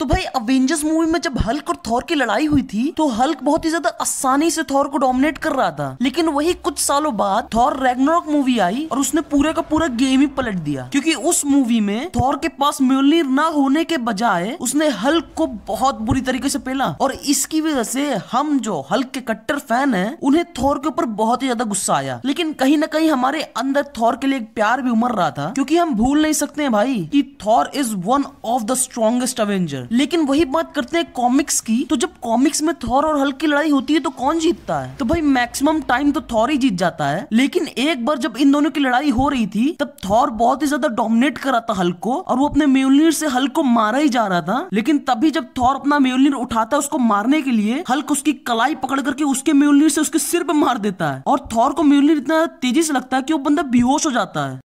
तो भाई Avengers movie में जब हल्क और थॉर की लड़ाई हुई थी तो हल्क बहुत ही ज्यादा आसानी से थॉर को डोमिनेट कर रहा था लेकिन वही कुछ सालों बाद थॉर रेगनोरक मूवी आई और उसने पूरे का पूरा गेम ही पलट दिया क्योंकि उस मूवी में थॉर के पास म्योलिर ना होने के बजाय उसने हल्क को बहुत बुरी तरीके से पेला और इसकी वजह से हम जो हल्क के कट्टर फैन है उन्हें थॉर के ऊपर बहुत ही ज्यादा गुस्सा आया लेकिन कहीं ना कहीं हमारे अंदर थॉर के लिए एक प्यार भी उमर रहा था क्योंकि हम भूल नहीं सकते भाई की Thor is one of the strongest avenger लेकिन वही बात करते हैं कॉमिक्स की तो जब कॉमिक्स में थॉर और हल्क की लड़ाई होती है तो कौन जीतता है तो भाई मैक्सिमम टाइम तो थॉर ही जीत जाता है लेकिन एक बार जब इन दोनों की लड़ाई हो रही थी तब थॉर बहुत ही ज्यादा डोमिनेट करा था हल्क को और वो अपने म्यूलनीर से हल्क को मारा ही जा रहा था लेकिन तभी जब थॉर अपना म्यूलनीर उठाता है उसको मारने के लिए हल्क उसकी कलाई पकड़ करके उसके म्यूलनीर से उसके सिर पर मार देता है और थॉर को म्यूलनीर इतना तेजी से लगता है कि वो बंदा बेहोश हो जाता है